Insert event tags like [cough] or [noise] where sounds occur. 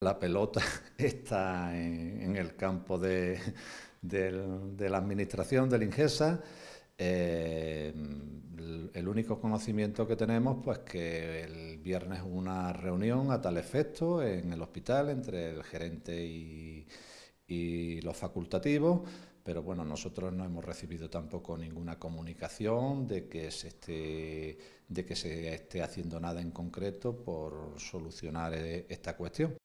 La pelota [laughs] está en, el campo de, la administración del Ingesa. Eh, el, único conocimiento que tenemos, pues que el viernes hubo una reunión a tal efecto en el hospital entre el gerente y, los facultativos, pero bueno, nosotros no hemos recibido tampoco ninguna comunicación de que se esté haciendo nada en concreto por solucionar eh, esta cuestión.